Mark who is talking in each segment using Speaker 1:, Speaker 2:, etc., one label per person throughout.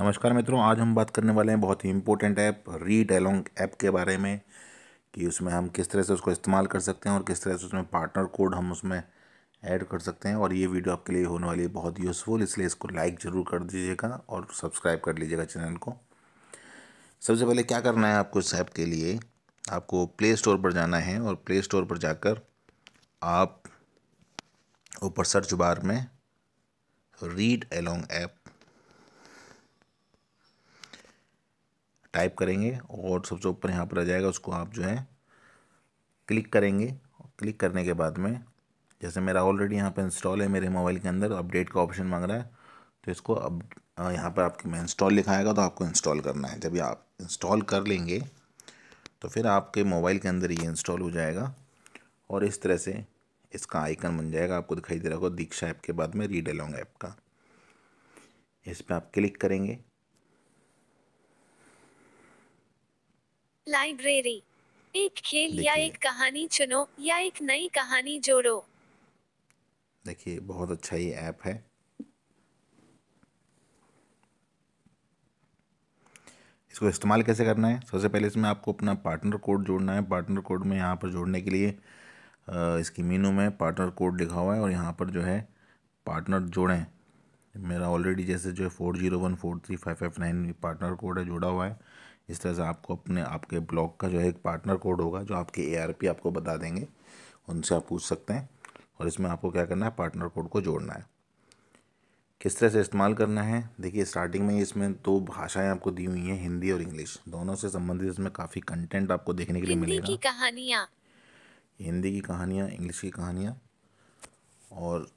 Speaker 1: नमस्कार मित्रों आज हम बात करने वाले हैं बहुत ही important app Read Along app के बारे में कि उसमें हम किस तरह से उसको इस्तेमाल कर सकते हैं और किस तरह से उसमें पार्टनर कोड हम उसमें ऐड कर सकते हैं और ये वीडियो आपके लिए होने वाली है बहुत यूज़फुल इसलिए इसको लाइक ज़रूर कर दीजिएगा और सब्सक्राइब कर लीजिएगा चैनल को सबसे पहले क्या करना है आपको इस ऐप के लिए आपको प्ले स्टोर पर जाना है और प्ले स्टोर पर जाकर आप ऊपर सर्च बार में रीड एलोंग ऐप टाइप करेंगे और सबसे ऊपर यहाँ पर आ जाएगा उसको आप जो है क्लिक करेंगे क्लिक करने के बाद में जैसे मेरा ऑलरेडी यहाँ पर इंस्टॉल है मेरे मोबाइल के अंदर अपडेट का ऑप्शन मांग रहा है तो इसको अब यहाँ पर आपके मैं इंस्टॉल लिखाएगा तो आपको इंस्टॉल करना है जब ये आप इंस्टॉल कर लेंगे तो फिर आपके मोबाइल के अंदर ये इंस्टॉल हो जाएगा और इस तरह से इसका आइकन बन जाएगा आपको दिखाई दे रहा होगा दीक्षा ऐप के बाद में रीड अलॉन्ग ऐप का इस पर आप क्लिक करेंगे
Speaker 2: लाइब्रेरी एक खेल या एक कहानी चुनो या एक नई कहानी जोड़ो
Speaker 1: देखिए बहुत अच्छा ये ऐप है इसको इस्तेमाल कैसे करना है सबसे पहले इसमें आपको अपना पार्टनर कोड जोड़ना है पार्टनर कोड में यहाँ पर जोड़ने के लिए इसकी मीनू में पार्टनर कोड लिखा हुआ है और यहाँ पर जो है पार्टनर जोड़ें मेरा ऑलरेडी जैसे जो है four zero one four three five five nine partner code है जुड़ा हुआ है इस तरह से आपको अपने आपके ब्लॉक का जो है एक पार्टनर कोड होगा जो आपके ए आपको बता देंगे उनसे आप पूछ सकते हैं और इसमें आपको क्या करना है पार्टनर कोड को जोड़ना है किस तरह से इस्तेमाल करना है देखिए स्टार्टिंग में इसमें दो भाषाएं आपको दी हुई हैं हिंदी और इंग्लिश दोनों से संबंधित इसमें काफ़ी कंटेंट आपको देखने के लिए मिलेगा की कहानियाँ हिंदी की कहानियाँ इंग्लिश की कहानियाँ और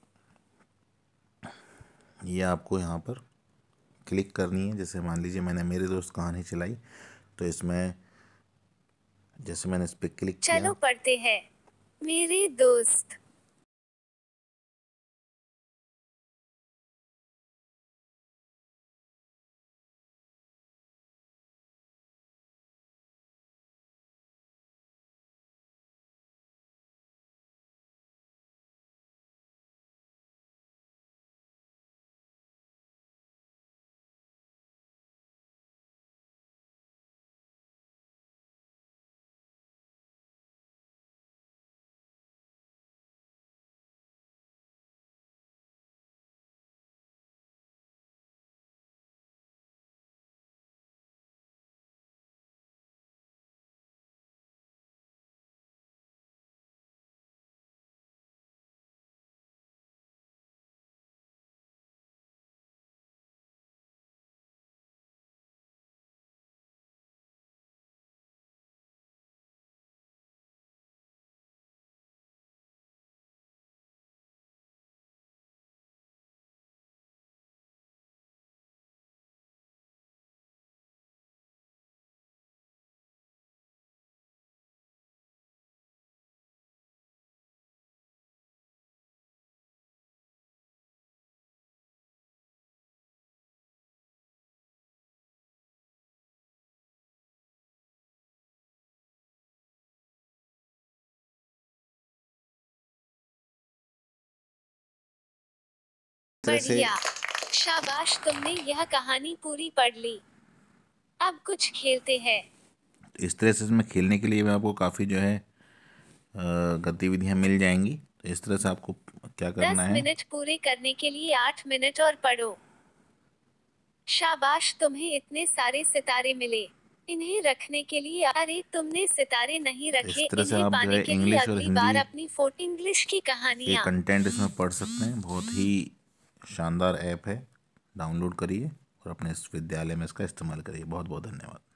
Speaker 1: ये आपको यहाँ पर क्लिक करनी है जैसे मान लीजिए मैंने मेरे दोस्त कहानी चलाई तो इसमें जैसे मैंने इस पर क्लिक चलो
Speaker 2: पढ़ते हैं मेरे दोस्त बढ़िया शाबाश तुमने यह कहानी पूरी पढ़ ली अब कुछ खेलते हैं
Speaker 1: इस तरह से इसमें खेलने के लिए मैं आपको काफ़ी जो है गतिविधियाँ मिल जाएंगी तो इस तरह से आपको क्या करना है मिनट
Speaker 2: पूरे करने के लिए आठ मिनट और पढ़ो शाबाश तुम्हें इतने सारे सितारे मिले इन्हें रखने के लिए अरे तुमने सितारे नहीं रखे आप पाने के लिए अगली बार अपनी फोर्ट इंग्लिश की कहानी कंटेंट इसमें पढ़ सकते हैं बहुत ही
Speaker 1: शानदार ऐप है डाउनलोड करिए और अपने इस विद्यालय में इसका इस्तेमाल करिए बहुत बहुत धन्यवाद